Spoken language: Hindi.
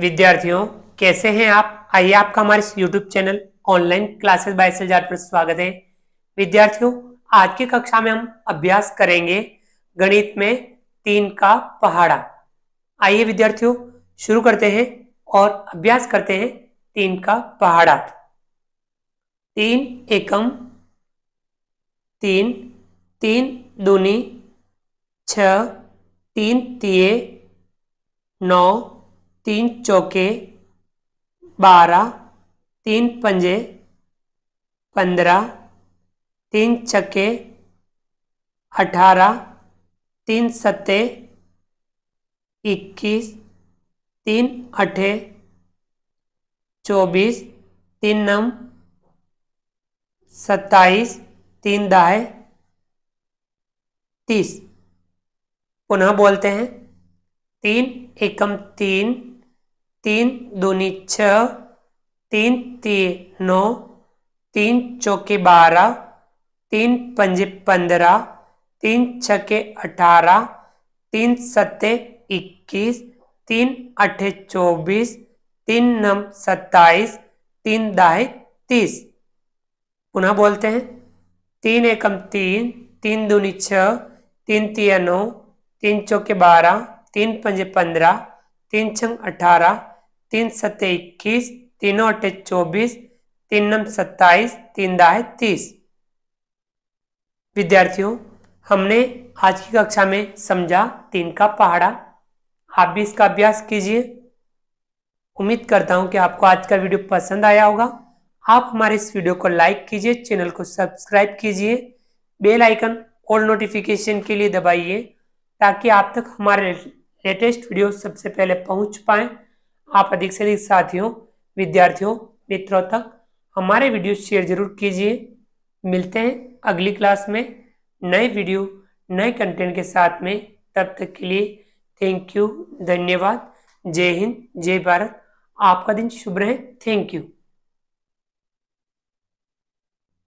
विद्यार्थियों कैसे हैं आप आइए आपका हमारे YouTube channel online classes by सेलजार पर स्वागत है विद्यार्थियों आज की कक्षा में हम अभ्यास करेंगे गणित में तीन का पहाड़ा आइए विद्यार्थियों शुरू करते हैं और अभ्यास करते हैं तीन का पहाड़ा तीन एकम तीन तीन दूनी छ तीन तिये नौ तीन चौके बारह तीन पंजे पंद्रह तीन छक्के अठारह तीन सत्ते इक्कीस तीन अठे चौबीस तीन नम सत्ताईस तीन दाए तीस पुनः बोलते हैं तीन एकम तीन तीन दूनी छ तीन ती नौ तीन चौके बारह तीन पंजे पंद्रह तीन छके अठारह तीन सत्ते इक्कीस तीन अठे चौबीस तीन नम सत्ताईस तीन दाहे तीस पुनः बोलते हैं तीन एकम तीन तीन दूनी छ तीन तीन नौ तीन चौके बारह तीन पंजे पंद्रह तीन छंग अठारह तीन सत्य इक्कीस तीनों अठे चौबीस तीन नम सत्ताईस तीन दाहे तीस विद्यार्थियों हमने आज की कक्षा में समझा तीन का पहाड़ा आप भी इसका अभ्यास कीजिए उम्मीद करता हूं कि आपको आज का वीडियो पसंद आया होगा आप हमारे इस वीडियो को लाइक कीजिए चैनल को सब्सक्राइब कीजिए बेल आइकन ऑल नोटिफिकेशन के लिए दबाइए ताकि आप तक हमारे लेटेस्ट वीडियो सबसे पहले पहुंच पाए आप अधिक से अधिक साथियों विद्यार्थियों मित्रों तक हमारे वीडियो शेयर जरूर कीजिए मिलते हैं अगली क्लास में नए वीडियो नए कंटेंट के साथ में तब तक के लिए थैंक यू धन्यवाद जय हिंद जय भारत आपका दिन शुभ रहे थैंक यू